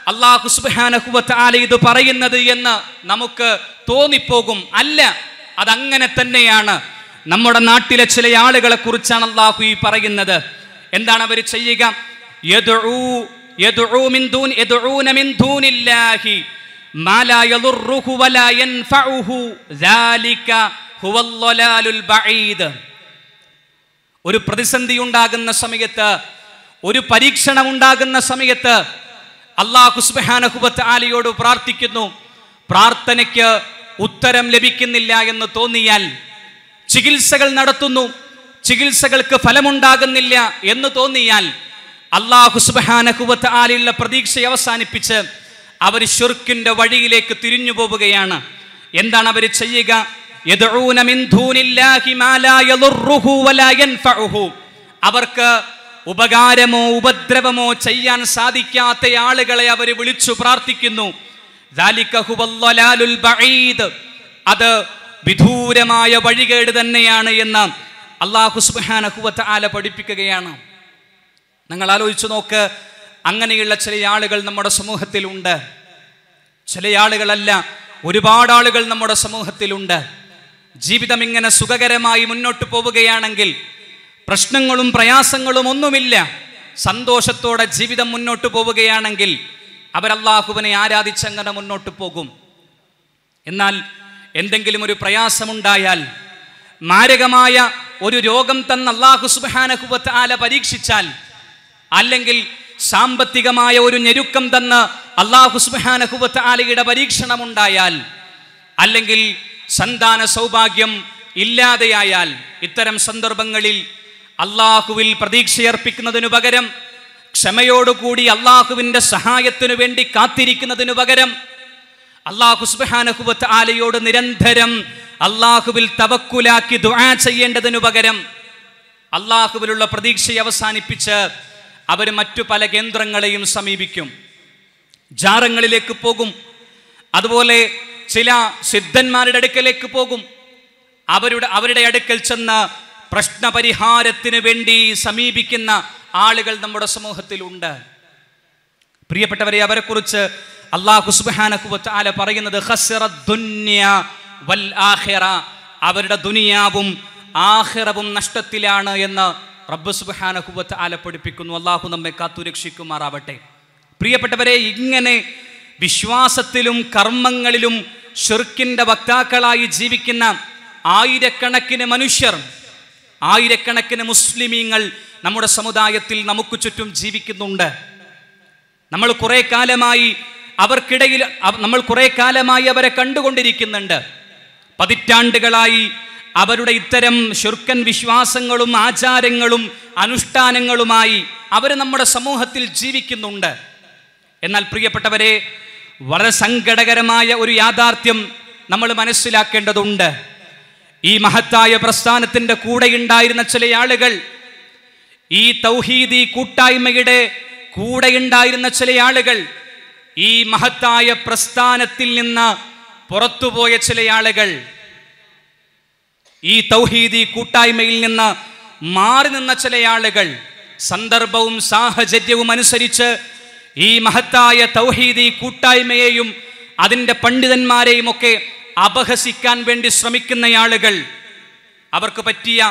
അള്ളാഹു ആല ഇത് പറയുന്നത് എന്ന് നമുക്ക് തോന്നിപ്പോകും അല്ല അതങ്ങനെ തന്നെയാണ് നമ്മുടെ നാട്ടിലെ ചില ആളുകളെ കുറിച്ചാണ് അള്ളാഹു ഈ പറയുന്നത് എന്താണ് അവർ ചെയ്യുക ഒരു പ്രതിസന്ധി ഉണ്ടാകുന്ന സമയത്ത് ഒരു പരീക്ഷണം ഉണ്ടാകുന്ന സമയത്ത് അള്ളാഹു സുബാനഹുബത്ത് ആലിയോട് പ്രാർത്ഥിക്കുന്നു പ്രാർത്ഥനയ്ക്ക് ഉത്തരം ലഭിക്കുന്നില്ല എന്ന് തോന്നിയാൽ ചികിത്സകൾ നടത്തുന്നു ചികിത്സകൾക്ക് ഫലമുണ്ടാകുന്നില്ല എന്ന് തോന്നിയാൽ അള്ളാഹു സുബാനഹുബത്ത് ആലിയുള്ള പ്രതീക്ഷ അവസാനിപ്പിച്ച് അവർ ഷുർക്കിൻ്റെ വഴിയിലേക്ക് തിരിഞ്ഞു പോവുകയാണ് എന്താണ് അവർ ചെയ്യുക അവർക്ക് ഉപകാരമോ ഉപദ്രവമോ ചെയ്യാൻ സാധിക്കാത്ത ആളുകളെ അവർ വിളിച്ചു പ്രാർത്ഥിക്കുന്നു അത് വിദൂരമായ വഴികേട് തന്നെയാണ് എന്ന് അള്ളാഹു സുബാനഹുവത്ത് ആല പഠിപ്പിക്കുകയാണ് നിങ്ങൾ ആലോചിച്ചു നോക്ക് അങ്ങനെയുള്ള ചില ആളുകൾ നമ്മുടെ സമൂഹത്തിലുണ്ട് ചില ആളുകളല്ല ഒരുപാട് ആളുകൾ നമ്മുടെ സമൂഹത്തിലുണ്ട് ജീവിതം ഇങ്ങനെ സുഖകരമായി മുന്നോട്ട് പോവുകയാണെങ്കിൽ പ്രശ്നങ്ങളും പ്രയാസങ്ങളും ഒന്നുമില്ല സന്തോഷത്തോടെ ജീവിതം മുന്നോട്ട് പോവുകയാണെങ്കിൽ അവരല്ലാഹുവിനെ ആരാധിച്ചങ്ങനെ മുന്നോട്ട് പോകും എന്നാൽ എന്തെങ്കിലും ഒരു പ്രയാസമുണ്ടായാൽ മാരകമായ ഒരു രോഗം തന്ന അള്ളാഹു സുബാനഹുബത്ത് ആല പരീക്ഷിച്ചാൽ അല്ലെങ്കിൽ സാമ്പത്തികമായ ഒരു ഞെരുക്കം തന്ന അള്ളാഹു സുബാനഹുബത്ത് ആലയുടെ പരീക്ഷണമുണ്ടായാൽ അല്ലെങ്കിൽ സന്താന സൗഭാഗ്യം ഇല്ലാതെയായാൽ ഇത്തരം സന്ദർഭങ്ങളിൽ അള്ളാഹുവിൽ പ്രതീക്ഷയർപ്പിക്കുന്നതിനു പകരം ക്ഷമയോടുകൂടി അള്ളാഹുവിൻ്റെ സഹായത്തിനു വേണ്ടി കാത്തിരിക്കുന്നതിനു പകരം അള്ളാഹുസ്ബാനഹുബത്ത് ആലയോട് നിരന്തരം അള്ളാഹുവിൽ തവക്കുലാക്കി ദുആ ചെയ്യേണ്ടതിനു പകരം അള്ളാഹുവിലുള്ള പ്രതീക്ഷയെ അവസാനിപ്പിച്ച് അവർ മറ്റു പല കേന്ദ്രങ്ങളെയും സമീപിക്കും ജാറങ്ങളിലേക്ക് പോകും അതുപോലെ ചില സിദ്ധന്മാരുടെ അടുക്കലേക്ക് പോകും അവരുടെ അവരുടെ അടുക്കൽ ചെന്ന് പ്രശ്നപരിഹാരത്തിന് വേണ്ടി സമീപിക്കുന്ന ആളുകൾ നമ്മുടെ സമൂഹത്തിലുണ്ട് പ്രിയപ്പെട്ടവരെ അവരെക്കുറിച്ച് അള്ളാഹു പറയുന്നത് വൽ അവരുടെ ദുനിയാവും ആഹിറവും നഷ്ടത്തിലാണ് എന്ന് റബ്ബ് സുബാനഹുവത്ത് ആല പഠിപ്പിക്കുന്നു അള്ളാഹു നമ്മെ കാത്തുരക്ഷിക്കുമാറാവട്ടെ പ്രിയപ്പെട്ടവരെ ഇങ്ങനെ വിശ്വാസത്തിലും കർമ്മങ്ങളിലും ഷിർക്കിൻ്റെ വക്താക്കളായി ജീവിക്കുന്ന ആയിരക്കണക്കിന് മനുഷ്യർ ആയിരക്കണക്കിന് മുസ്ലിമീങ്ങൾ നമ്മുടെ സമുദായത്തിൽ നമുക്ക് ചുറ്റും ജീവിക്കുന്നുണ്ട് നമ്മൾ കുറേ കാലമായി അവർക്കിടയിൽ നമ്മൾ കുറേ കാലമായി അവരെ കണ്ടുകൊണ്ടിരിക്കുന്നുണ്ട് പതിറ്റാണ്ടുകളായി അവരുടെ ഇത്തരം ശുർക്കൻ വിശ്വാസങ്ങളും ആചാരങ്ങളും അനുഷ്ഠാനങ്ങളുമായി അവർ നമ്മുടെ സമൂഹത്തിൽ ജീവിക്കുന്നുണ്ട് എന്നാൽ പ്രിയപ്പെട്ടവരെ വളരെ സങ്കടകരമായ ഒരു യാഥാർത്ഥ്യം നമ്മൾ മനസ്സിലാക്കേണ്ടതുണ്ട് ഈ മഹത്തായ പ്രസ്ഥാനത്തിൻ്റെ കൂടെയുണ്ടായിരുന്ന ചില ആളുകൾ ഈ തൗഹീദി കൂട്ടായ്മയുടെ കൂടെയുണ്ടായിരുന്ന ചില ആളുകൾ ഈ മഹത്തായ പ്രസ്ഥാനത്തിൽ നിന്ന് പുറത്തുപോയ ചില ആളുകൾ ഈ തൗഹീദി കൂട്ടായ്മയിൽ നിന്ന് മാറി നിന്ന ചില ആളുകൾ സന്ദർഭവും സാഹചര്യവും അനുസരിച്ച് ഈ മഹത്തായ തൗഹീദി കൂട്ടായ്മയെയും അതിൻ്റെ പണ്ഡിതന്മാരെയും ഒക്കെ അപഹസിക്കാൻ വേണ്ടി ശ്രമിക്കുന്ന ആളുകൾ അവർക്ക് പറ്റിയ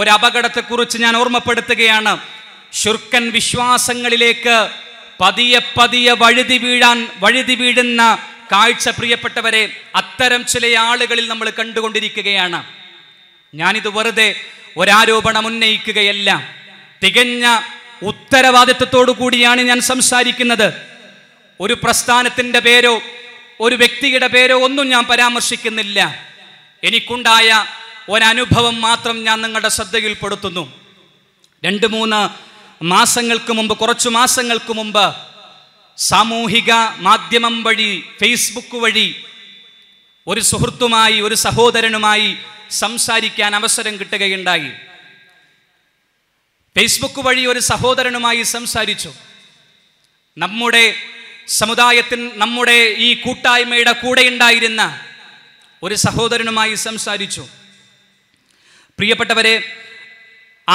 ഒരു ഞാൻ ഓർമ്മപ്പെടുത്തുകയാണ് ശുർക്കൻ വിശ്വാസങ്ങളിലേക്ക് പതിയെ പതിയെ വഴുതി വീഴാൻ വഴുതി വീഴുന്ന കാഴ്ച പ്രിയപ്പെട്ടവരെ അത്തരം ചില ആളുകളിൽ നമ്മൾ കണ്ടുകൊണ്ടിരിക്കുകയാണ് ഞാനിത് വെറുതെ ഒരാരോപണം ഉന്നയിക്കുകയല്ല തികഞ്ഞ ഉത്തരവാദിത്വത്തോടു കൂടിയാണ് ഞാൻ സംസാരിക്കുന്നത് ഒരു പ്രസ്ഥാനത്തിൻ്റെ പേരോ ഒരു വ്യക്തിയുടെ പേരോ ഒന്നും ഞാൻ പരാമർശിക്കുന്നില്ല എനിക്കുണ്ടായ ഒരനുഭവം മാത്രം ഞാൻ നിങ്ങളുടെ ശ്രദ്ധയിൽപ്പെടുത്തുന്നു രണ്ട് മൂന്ന് മാസങ്ങൾക്ക് മുമ്പ് കുറച്ച് മാസങ്ങൾക്ക് മുമ്പ് സാമൂഹിക മാധ്യമം വഴി ഫേസ്ബുക്ക് വഴി ഒരു സുഹൃത്തുമായി ഒരു സഹോദരനുമായി സംസാരിക്കാൻ അവസരം കിട്ടുകയുണ്ടായി ഫേസ്ബുക്ക് വഴി ഒരു സഹോദരനുമായി സംസാരിച്ചു നമ്മുടെ സമുദായത്തിൽ നമ്മുടെ ഈ കൂട്ടായ്മയുടെ കൂടെ ഉണ്ടായിരുന്ന ഒരു സഹോദരനുമായി സംസാരിച്ചു പ്രിയപ്പെട്ടവരെ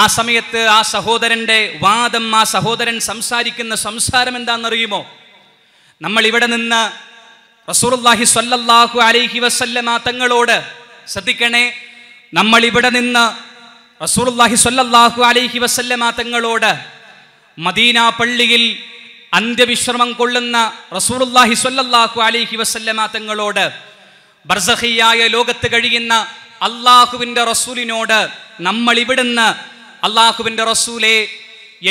ആ സമയത്ത് ആ സഹോദരൻ്റെ വാദം ആ സഹോദരൻ സംസാരിക്കുന്ന സംസാരം എന്താണെന്നറിയുമോ നമ്മൾ ഇവിടെ നിന്ന് റസൂർല്ലാഹി സ്വല്ലല്ലാഹു അലൈഹി വസല്ലമ തങ്ങളോട് ശ്രദ്ധിക്കണേ നമ്മൾ ഇവിടെ നിന്ന് റസൂർല്ലാഹി സ്വല്ലല്ലാഹു അലൈഹി വസല്ലമ തങ്ങളോട് മദീന പള്ളിയിൽ അന്ത്യവിശ്രമം കൊള്ളുന്ന റസൂറുല്ലാഹി സ്വല്ലല്ലാഹു അലിഹി വസല്ലമ തങ്ങളോട് ബർസഹിയായ ലോകത്ത് കഴിയുന്ന അള്ളാഹുവിൻ്റെ റസൂലിനോട് നമ്മൾ ഇവിടുന്ന് അള്ളാഹുവിൻ്റെ റസൂലെ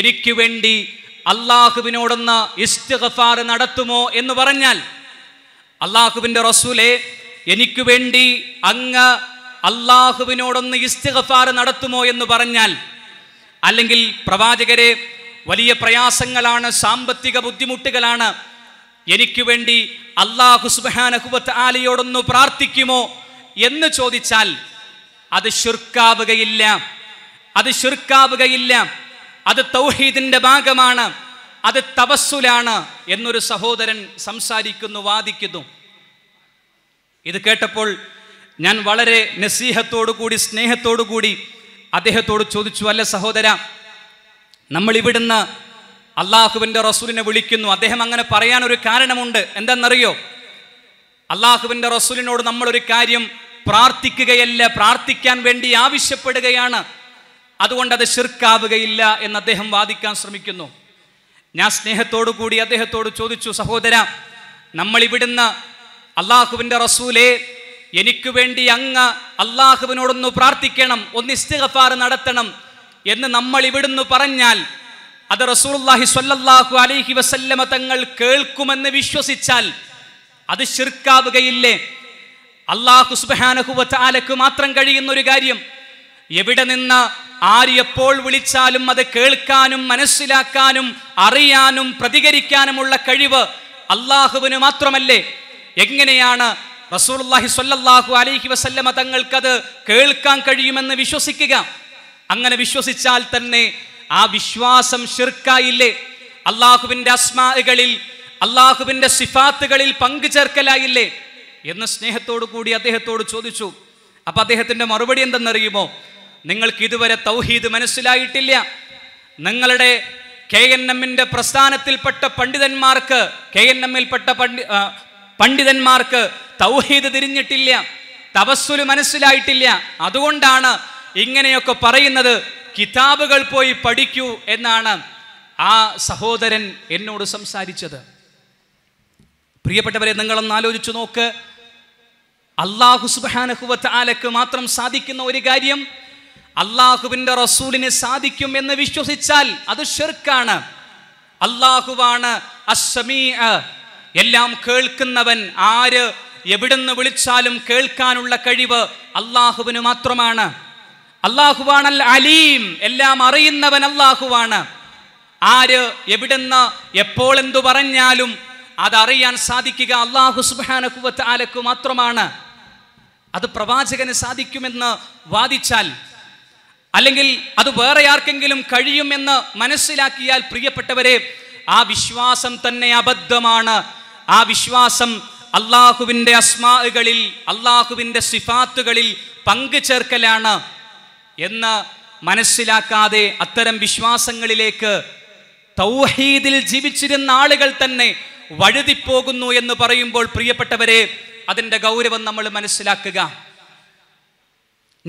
എനിക്ക് വേണ്ടി അള്ളാഹുവിനോടൊന്ന് ഇസ്തിഗഫാർ നടത്തുമോ എന്ന് പറഞ്ഞാൽ അള്ളാഹുവിൻ്റെ റസൂലെ എനിക്ക് വേണ്ടി അങ്ങ് അള്ളാഹുവിനോടൊന്ന് ഇസ്തിഗഫാർ നടത്തുമോ എന്ന് പറഞ്ഞാൽ അല്ലെങ്കിൽ പ്രവാചകരെ വലിയ പ്രയാസങ്ങളാണ് സാമ്പത്തിക ബുദ്ധിമുട്ടുകളാണ് എനിക്ക് വേണ്ടി അള്ളാഹു സുബാനഹുബത്ത് ആലയോടൊന്ന് പ്രാർത്ഥിക്കുമോ എന്ന് ചോദിച്ചാൽ അത് ശുർക്കാവുകയില്ല അത് ശുർക്കാവുകയില്ല അത് തൗഹീദിന്റെ ഭാഗമാണ് അത് തപസ്സുലാണ് എന്നൊരു സഹോദരൻ സംസാരിക്കുന്നു വാദിക്കുന്നു ഇത് കേട്ടപ്പോൾ ഞാൻ വളരെ നസീഹത്തോടു കൂടി സ്നേഹത്തോടു കൂടി അദ്ദേഹത്തോട് ചോദിച്ചു അല്ല സഹോദര നമ്മൾ ഇവിടുന്ന് അള്ളാഹുവിൻ്റെ റസൂലിനെ വിളിക്കുന്നു അദ്ദേഹം അങ്ങനെ പറയാൻ ഒരു കാരണമുണ്ട് എന്തെന്നറിയോ അള്ളാഹുവിൻ്റെ റസൂലിനോട് നമ്മളൊരു കാര്യം പ്രാർത്ഥിക്കുകയല്ല പ്രാർത്ഥിക്കാൻ വേണ്ടി ആവശ്യപ്പെടുകയാണ് അതുകൊണ്ട് അത് ശിർക്കാവുകയില്ല എന്ന് അദ്ദേഹം വാദിക്കാൻ ശ്രമിക്കുന്നു ഞാൻ സ്നേഹത്തോടു കൂടി അദ്ദേഹത്തോട് ചോദിച്ചു സഹോദര നമ്മൾ ഇവിടുന്ന് അള്ളാഹുവിൻ്റെ റസൂലെ എനിക്ക് വേണ്ടി അങ്ങ് അള്ളാഹുവിനോടൊന്ന് പ്രാർത്ഥിക്കണം ഒന്ന് ഇസ്തിഗഫാർ നടത്തണം എന്ന് നമ്മൾ ഇവിടുന്ന് പറഞ്ഞാൽ അത് റസൂർല്ലാഹി സ്വല്ലല്ലാഹു അലൈഹി വസല്ലമ തങ്ങൾ കേൾക്കുമെന്ന് വിശ്വസിച്ചാൽ അത് ശിർക്കാവുകയില്ലേ അള്ളാഹു സുബാനഹുവലക്ക് മാത്രം കഴിയുന്ന ഒരു കാര്യം എവിടെ നിന്ന് ആര് എപ്പോൾ വിളിച്ചാലും അത് കേൾക്കാനും മനസ്സിലാക്കാനും അറിയാനും പ്രതികരിക്കാനുമുള്ള കഴിവ് അള്ളാഹുവിന് മാത്രമല്ലേ എങ്ങനെയാണ് റസൂർല്ലാഹി സ്വല്ലല്ലാഹു അലൈഹി വസല്ലമ തങ്ങൾക്കത് കേൾക്കാൻ കഴിയുമെന്ന് വിശ്വസിക്കുക അങ്ങനെ വിശ്വസിച്ചാൽ തന്നെ ആ വിശ്വാസം ഷിർക്കായില്ലേ അള്ളാഹുവിന്റെ അസ്മാകളിൽ അള്ളാഹുവിന്റെ സിഫാത്തുകളിൽ പങ്കുചേർക്കലായില്ലേ എന്ന സ്നേഹത്തോടു കൂടി അദ്ദേഹത്തോട് ചോദിച്ചു അപ്പൊ അദ്ദേഹത്തിന്റെ മറുപടി എന്തെന്നറിയുമോ നിങ്ങൾക്ക് ഇതുവരെ തൗഹീദ് മനസ്സിലായിട്ടില്ല നിങ്ങളുടെ കെ എൻ എമ്മിന്റെ പ്രസ്ഥാനത്തിൽപ്പെട്ട പണ്ഡിതന്മാർക്ക് കെ എൻ എമ്മിൽപ്പെട്ട പണ്ഡി പണ്ഡിതന്മാർക്ക് തൗഹീദ് തിരിഞ്ഞിട്ടില്ല തപസ്സുല് മനസ്സിലായിട്ടില്ല അതുകൊണ്ടാണ് ഇങ്ങനെയൊക്കെ പറയുന്നത് കിതാബുകൾ പോയി പഠിക്കൂ എന്നാണ് ആ സഹോദരൻ എന്നോട് സംസാരിച്ചത് പ്രിയപ്പെട്ടവരെ നിങ്ങളൊന്ന് ആലോചിച്ചു നോക്ക് അള്ളാഹു സുബാനഹുവത്ത് ആലക്ക് മാത്രം സാധിക്കുന്ന ഒരു കാര്യം അള്ളാഹുവിൻ്റെ റസൂലിന് സാധിക്കും എന്ന് വിശ്വസിച്ചാൽ അത് ഷെർക്കാണ് അള്ളാഹുവാണ് എല്ലാം കേൾക്കുന്നവൻ ആര് എവിടുന്ന് വിളിച്ചാലും കേൾക്കാനുള്ള കഴിവ് അള്ളാഹുവിന് മാത്രമാണ് അള്ളാഹുവാണൽ അലീം എല്ലാം അറിയുന്നവൻ അള്ളാഹുവാണ് ആര് എവിടുന്ന് എപ്പോൾ എന്തു പറഞ്ഞാലും അതറിയാൻ സാധിക്കുക അള്ളാഹു സുബാനഹുവത്ത് ആലക്കു മാത്രമാണ് അത് പ്രവാചകന് സാധിക്കുമെന്ന് വാദിച്ചാൽ അല്ലെങ്കിൽ അത് വേറെ ആർക്കെങ്കിലും കഴിയുമെന്ന് മനസ്സിലാക്കിയാൽ പ്രിയപ്പെട്ടവരെ ആ വിശ്വാസം തന്നെ അബദ്ധമാണ് ആ വിശ്വാസം അള്ളാഹുവിൻ്റെ അസ്മാകളിൽ അള്ളാഹുവിൻ്റെ സിഫാത്തുകളിൽ പങ്കു ചേർക്കലാണ് എന്ന് മനസ്സിലാക്കാതെ അത്തരം വിശ്വാസങ്ങളിലേക്ക് തൗഹീദിൽ ജീവിച്ചിരുന്ന ആളുകൾ തന്നെ വഴുതിപ്പോകുന്നു എന്ന് പറയുമ്പോൾ പ്രിയപ്പെട്ടവരെ അതിൻ്റെ ഗൗരവം നമ്മൾ മനസ്സിലാക്കുക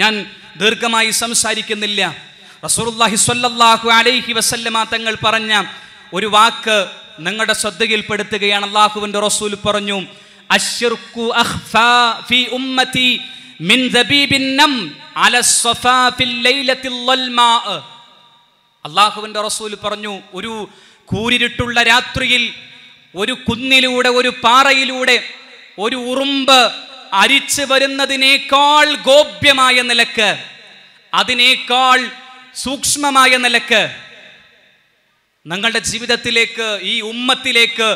ഞാൻ ദീർഘമായി സംസാരിക്കുന്നില്ല റസൂർല്ലാഹി സ്വല്ലല്ലാഹു അലൈഹി വസല്ലമ തങ്ങൾ പറഞ്ഞ ഒരു വാക്ക് നിങ്ങളുടെ ശ്രദ്ധയിൽപ്പെടുത്തുകയാണ് അള്ളാഹുവിൻ്റെ റസൂൽ പറഞ്ഞു അഷ്ർക്കു ഫി ഉമ്മതി മിൻ ദബീബിന്നം അല റസൂൽ പറഞ്ഞു ഒരു കൂരിരുട്ടുള്ള രാത്രിയിൽ ഒരു കുന്നിലൂടെ ഒരു പാറയിലൂടെ ഒരു ഉറുമ്പ് അരിച്ചു വരുന്നതിനേക്കാൾ ഗോപ്യമായ നിലക്ക് അതിനേക്കാൾ സൂക്ഷ്മമായ നിലക്ക് നിങ്ങളുടെ ജീവിതത്തിലേക്ക് ഈ ഉമ്മത്തിലേക്ക്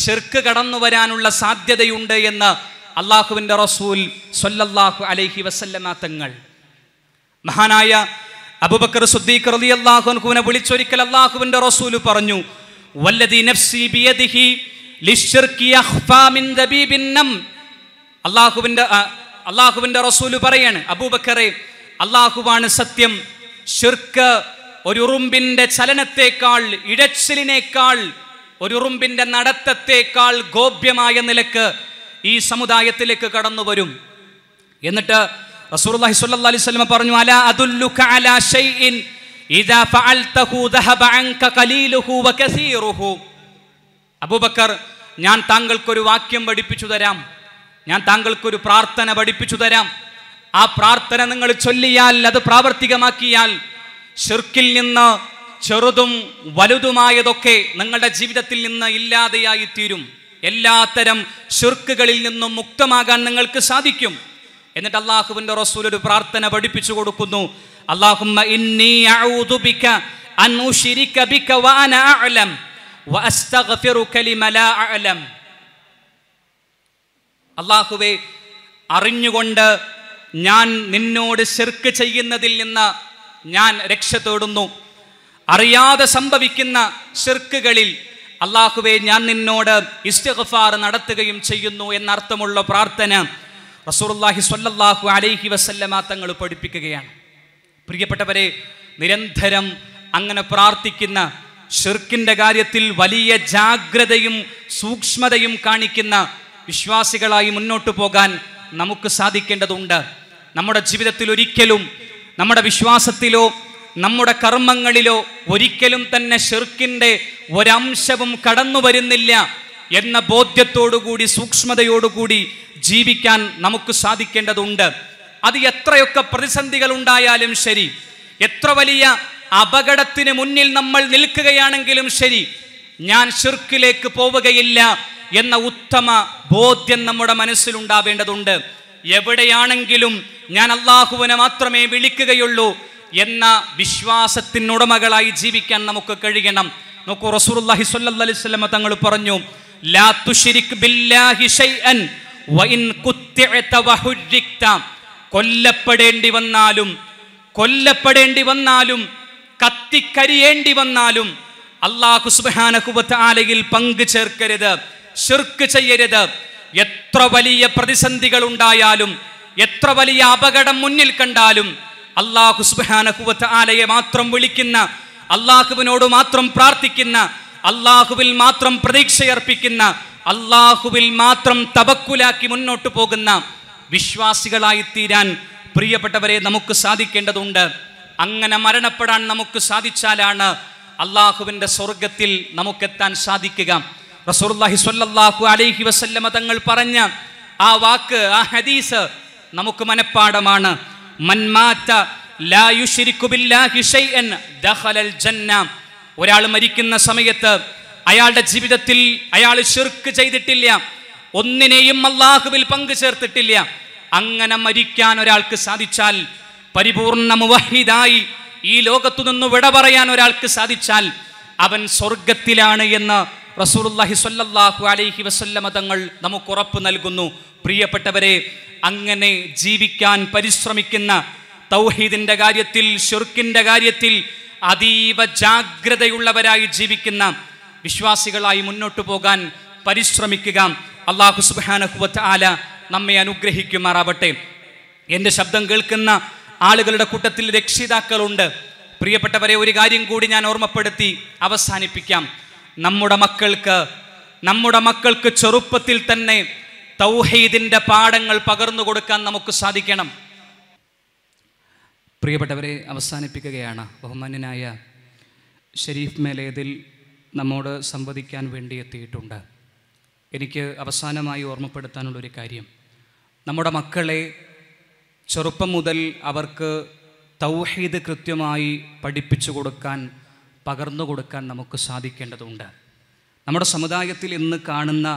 ഷിർക്ക് കടന്നു വരാനുള്ള സാധ്യതയുണ്ട് എന്ന് അള്ളാഹുവിൻ്റെ റസൂൽ സൊല്ലല്ലാഹു അലൈഹി വസല്ലമ തങ്ങൾ മഹാനായ അബുബക്കർ സുദ്ദീഖ് റലി അള്ളാഹുനെ വിളിച്ചൊരിക്കൽ അള്ളാഹുവിൻ്റെ റസൂൽ പറഞ്ഞു വല്ലതി നഫ്സി ബിയദിഹി ദബീബിന്നം അള്ളാഹുവിൻ്റെ അള്ളാഹുവിൻ്റെ റസൂല് പറയാണ് അബൂബക്കറെ അള്ളാഹുവാണ് സത്യം ഷിർക്ക് ഒരു ഉറുമ്പിൻ്റെ ചലനത്തേക്കാൾ ഇഴച്ചിലിനേക്കാൾ ഒരു ഉറുമ്പിൻ്റെ നടത്തത്തേക്കാൾ ഗോപ്യമായ നിലക്ക് ഈ സമുദായത്തിലേക്ക് കടന്നു വരും എന്നിട്ട് അലൈഹി പറഞ്ഞു അല ഷൈഇൻ ഇദാ ഫഅൽതഹു ദഹബ ഖലീലുഹു വകസീറുഹു അബൂബക്കർ ഞാൻ താങ്കൾക്കൊരു വാക്യം പഠിപ്പിച്ചു തരാം ഞാൻ താങ്കൾക്കൊരു പ്രാർത്ഥന പഠിപ്പിച്ചു തരാം ആ പ്രാർത്ഥന നിങ്ങൾ ചൊല്ലിയാൽ അത് പ്രാവർത്തികമാക്കിയാൽ ഷിർക്കിൽ നിന്ന് ചെറുതും വലുതുമായതൊക്കെ നിങ്ങളുടെ ജീവിതത്തിൽ നിന്ന് ഇല്ലാതെയായി തീരും എല്ലാത്തരം ശുർക്കുകളിൽ നിന്നും മുക്തമാകാൻ നിങ്ങൾക്ക് സാധിക്കും എന്നിട്ട് അള്ളാഹുവിന്റെ റസൂൽ ഒരു പ്രാർത്ഥന പഠിപ്പിച്ചു കൊടുക്കുന്നു അള്ളാഹുമ്മ ഇന്നി അഊദു ബിക അൻ ബിക ലാ അള്ളാഹുവെ അറിഞ്ഞുകൊണ്ട് ഞാൻ നിന്നോട് ശിർക്ക് ചെയ്യുന്നതിൽ നിന്ന് ഞാൻ രക്ഷ തേടുന്നു അറിയാതെ സംഭവിക്കുന്ന ശിർക്കുകളിൽ അള്ളാഹുവെ ഞാൻ നിന്നോട് ഇസ്തഗഫാർ നടത്തുകയും ചെയ്യുന്നു എന്നർത്ഥമുള്ള പ്രാർത്ഥന റസൂർല്ലാഹി സ്വല്ലല്ലാഹു അലൈഹി വസല്ലമ തങ്ങൾ പഠിപ്പിക്കുകയാണ് പ്രിയപ്പെട്ടവരെ നിരന്തരം അങ്ങനെ പ്രാർത്ഥിക്കുന്ന ഷിർക്കിൻ്റെ കാര്യത്തിൽ വലിയ ജാഗ്രതയും സൂക്ഷ്മതയും കാണിക്കുന്ന വിശ്വാസികളായി മുന്നോട്ട് പോകാൻ നമുക്ക് സാധിക്കേണ്ടതുണ്ട് നമ്മുടെ ജീവിതത്തിൽ ഒരിക്കലും നമ്മുടെ വിശ്വാസത്തിലോ നമ്മുടെ കർമ്മങ്ങളിലോ ഒരിക്കലും തന്നെ ഷിർക്കിൻ്റെ ഒരംശവും കടന്നു വരുന്നില്ല എന്ന ബോധ്യത്തോടുകൂടി സൂക്ഷ്മതയോടുകൂടി ജീവിക്കാൻ നമുക്ക് സാധിക്കേണ്ടതുണ്ട് അത് എത്രയൊക്കെ പ്രതിസന്ധികൾ ഉണ്ടായാലും ശരി എത്ര വലിയ അപകടത്തിന് മുന്നിൽ നമ്മൾ നിൽക്കുകയാണെങ്കിലും ശരി ഞാൻ ഷിർക്കിലേക്ക് പോവുകയില്ല എന്ന ഉത്തമ ബോധ്യം നമ്മുടെ മനസ്സിലുണ്ടാവേണ്ടതുണ്ട് എവിടെയാണെങ്കിലും ഞാൻ അള്ളാഹുവിനെ മാത്രമേ വിളിക്കുകയുള്ളൂ എന്ന വിശ്വാസത്തിനുടമകളായി ജീവിക്കാൻ നമുക്ക് കഴിയണം നോക്കൂ റസൂർഹി സല്ലി തങ്ങൾ പറഞ്ഞു ലാ ബില്ലാഹി കൊല്ലപ്പെടേണ്ടി വന്നാലും കൊല്ലപ്പെടേണ്ടി വന്നാലും കത്തിക്കരിയേണ്ടി വന്നാലും അള്ളാഹു സുബാനഹുബത്ത് ആലയിൽ പങ്കു ചേർക്കരുത് ഷിർക്ക് ചെയ്യരുത് എത്ര വലിയ പ്രതിസന്ധികൾ ഉണ്ടായാലും എത്ര വലിയ അപകടം മുന്നിൽ കണ്ടാലും അള്ളാഹു സുബാനഹുവത്ത് ആലയെ മാത്രം വിളിക്കുന്ന അള്ളാഹുവിനോട് മാത്രം പ്രാർത്ഥിക്കുന്ന അള്ളാഹുവിൽ മാത്രം പ്രതീക്ഷയർപ്പിക്കുന്ന അള്ളാഹുവിൽ മാത്രം തബക്കുലാക്കി മുന്നോട്ട് പോകുന്ന വിശ്വാസികളായി തീരാൻ പ്രിയപ്പെട്ടവരെ നമുക്ക് സാധിക്കേണ്ടതുണ്ട് അങ്ങനെ മരണപ്പെടാൻ നമുക്ക് സാധിച്ചാലാണ് അള്ളാഹുവിൻ്റെ സ്വർഗത്തിൽ നമുക്കെത്താൻ സാധിക്കുക റസൂർല്ലാഹി സ്വല്ലല്ലാഹു അലൈഹി വസല്ലമ തങ്ങൾ പറഞ്ഞ ആ വാക്ക് ആ ഹദീസ് നമുക്ക് മനഃപ്പാടമാണ് ഒരാൾ മരിക്കുന്ന സമയത്ത് അയാളുടെ ജീവിതത്തിൽ അയാൾ ഷിർക്ക് ചെയ്തിട്ടില്ല ഒന്നിനെയും അള്ളാഹുവിൽ പങ്കു ചേർത്തിട്ടില്ല അങ്ങനെ മരിക്കാൻ ഒരാൾക്ക് സാധിച്ചാൽ പരിപൂർണ മുവഹിദായി ഈ ലോകത്തു നിന്ന് വിട പറയാൻ ഒരാൾക്ക് സാധിച്ചാൽ അവൻ സ്വർഗത്തിലാണ് എന്ന് റസൂലുല്ലാഹി സ്വല്ലല്ലാഹു അലൈഹി വസല്ലമ തങ്ങൾ നമുക്ക് ഉറപ്പ് നൽകുന്നു പ്രിയപ്പെട്ടവരെ അങ്ങനെ ജീവിക്കാൻ പരിശ്രമിക്കുന്ന തൗഹീദിന്റെ കാര്യത്തിൽ ഷുർക്കിന്റെ കാര്യത്തിൽ അതീവ ജാഗ്രതയുള്ളവരായി ജീവിക്കുന്ന വിശ്വാസികളായി മുന്നോട്ടു പോകാൻ പരിശ്രമിക്കുക അള്ളാഹു സുബാനഹുവത്ത് ആല നമ്മെ അനുഗ്രഹിക്കുമാറാവട്ടെ എൻ്റെ ശബ്ദം കേൾക്കുന്ന ആളുകളുടെ കൂട്ടത്തിൽ രക്ഷിതാക്കളുണ്ട് പ്രിയപ്പെട്ടവരെ ഒരു കാര്യം കൂടി ഞാൻ ഓർമ്മപ്പെടുത്തി അവസാനിപ്പിക്കാം നമ്മുടെ മക്കൾക്ക് നമ്മുടെ മക്കൾക്ക് ചെറുപ്പത്തിൽ തന്നെ തൗഹീദിന്റെ പാഠങ്ങൾ പകർന്നു കൊടുക്കാൻ നമുക്ക് സാധിക്കണം പ്രിയപ്പെട്ടവരെ അവസാനിപ്പിക്കുകയാണ് ബഹുമാന്യനായ ഷെരീഫ് മേലേതിൽ നമ്മോട് സംവദിക്കാൻ വേണ്ടി എത്തിയിട്ടുണ്ട് എനിക്ക് അവസാനമായി ഓർമ്മപ്പെടുത്താനുള്ളൊരു കാര്യം നമ്മുടെ മക്കളെ ചെറുപ്പം മുതൽ അവർക്ക് തൗഹീദ് കൃത്യമായി പഠിപ്പിച്ചു കൊടുക്കാൻ പകർന്നു കൊടുക്കാൻ നമുക്ക് സാധിക്കേണ്ടതുണ്ട് നമ്മുടെ സമുദായത്തിൽ ഇന്ന് കാണുന്ന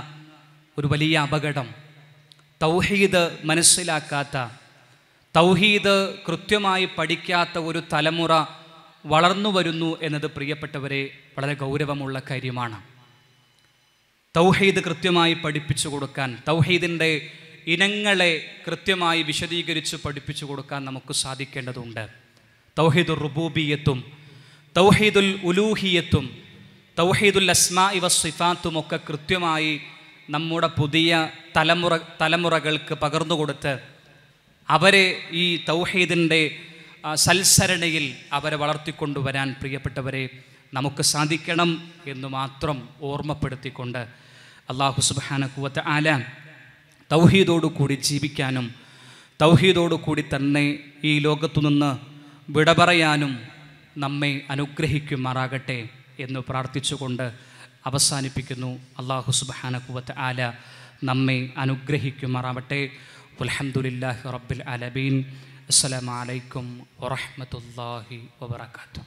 ഒരു വലിയ അപകടം തൗഹീദ് മനസ്സിലാക്കാത്ത തൗഹീദ് കൃത്യമായി പഠിക്കാത്ത ഒരു തലമുറ വളർന്നു വരുന്നു എന്നത് പ്രിയപ്പെട്ടവരെ വളരെ ഗൗരവമുള്ള കാര്യമാണ് തൗഹീദ് കൃത്യമായി പഠിപ്പിച്ചു കൊടുക്കാൻ തൗഹീദിൻ്റെ ഇനങ്ങളെ കൃത്യമായി വിശദീകരിച്ച് പഠിപ്പിച്ചു കൊടുക്കാൻ നമുക്ക് സാധിക്കേണ്ടതുണ്ട് തൗഹീദ് റുബൂബിയത്തും തൗഹീദുൽ ഉലൂഹിയത്തും തൗഹീദുൽ അസ്മാ ഇവ സിഫാത്തും ഒക്കെ കൃത്യമായി നമ്മുടെ പുതിയ തലമുറ തലമുറകൾക്ക് പകർന്നു കൊടുത്ത് അവരെ ഈ തൗഹീദിൻ്റെ സൽസരണയിൽ അവരെ വളർത്തിക്കൊണ്ടുവരാൻ പ്രിയപ്പെട്ടവരെ നമുക്ക് സാധിക്കണം എന്ന് മാത്രം ഓർമ്മപ്പെടുത്തിക്കൊണ്ട് അള്ളാഹു കുവത്ത് ആല കൂടി ജീവിക്കാനും കൂടി തന്നെ ഈ ലോകത്തു നിന്ന് വിട പറയാനും നമ്മെ അനുഗ്രഹിക്കുമാറാകട്ടെ എന്ന് പ്രാർത്ഥിച്ചുകൊണ്ട് അവസാനിപ്പിക്കുന്നു അള്ളാഹു സുബാനക്കുവത്ത് ആല നമ്മെ അനുഗ്രഹിക്കുമാറാവട്ടെ അലഹമുല്ലാഹി റബ്ബിൽ അലബീൻ അസ്സലാമലൈക്കും വറഹമത്തല്ലാഹി വാത്തു